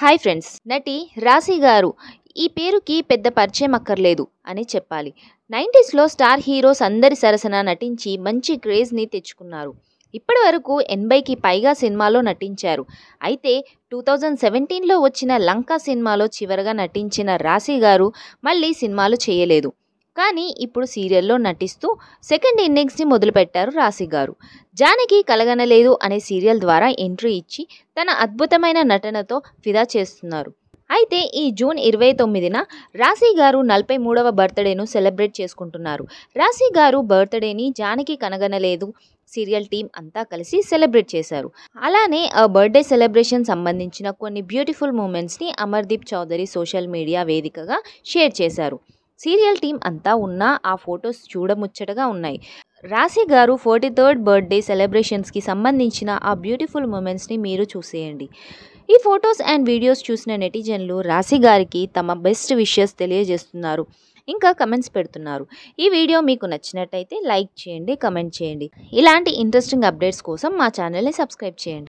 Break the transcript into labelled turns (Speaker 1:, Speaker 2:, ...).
Speaker 1: hi friends నటి రాశి గారు ఈ పేరుకి పెద్ద పరిచయం అక్కర్లేదు అని చెప్పాలి నైంటీస్లో స్టార్ హీరోస్ అందరి సరసన నటించి మంచి క్రేజ్ని తెచ్చుకున్నారు ఇప్పటి వరకు ఎనభైకి పైగా సినిమాలో నటించారు అయితే టూ థౌజండ్ సెవెంటీన్లో వచ్చిన లంకా సినిమాలో చివరగా నటించిన రాశి గారు మళ్ళీ సినిమాలు చేయలేదు కానీ ఇప్పుడు సీరియల్లో నటిస్తూ సెకండ్ ఇన్నింగ్స్ని మొదలుపెట్టారు రాశి గారు జానకి కలగనలేదు అనే సీరియల్ ద్వారా ఎంట్రీ ఇచ్చి తన అద్భుతమైన నటనతో ఫిదా చేస్తున్నారు అయితే ఈ జూన్ ఇరవై తొమ్మిదిన రాశి గారు నలభై మూడవ బర్త్డేను సెలబ్రేట్ చేసుకుంటున్నారు రాశి గారు బర్త్డేని జానకి కనగనలేదు సీరియల్ టీం అంతా కలిసి సెలబ్రేట్ చేశారు అలానే ఆ బర్త్డే సెలబ్రేషన్ సంబంధించిన కొన్ని బ్యూటిఫుల్ మూమెంట్స్ని అమర్దీప్ చౌదరి సోషల్ మీడియా వేదికగా షేర్ చేశారు సీరియల్ టీం అంతా ఉన్నా ఆ ఫొటోస్ చూడముచ్చటగా ఉన్నాయి రాశి గారు ఫోర్టీ థర్డ్ బర్త్డే సెలబ్రేషన్స్కి సంబంధించిన ఆ బ్యూటిఫుల్ మూమెంట్స్ని మీరు చూసేయండి ఈ ఫొటోస్ అండ్ వీడియోస్ చూసిన నెటిజన్లు రాశి గారికి తమ బెస్ట్ విషెస్ తెలియజేస్తున్నారు ఇంకా కమెంట్స్ పెడుతున్నారు ఈ వీడియో మీకు నచ్చినట్టయితే లైక్ చేయండి కమెంట్ చేయండి ఇలాంటి ఇంట్రెస్టింగ్ అప్డేట్స్ కోసం మా ఛానల్ని సబ్స్క్రైబ్ చేయండి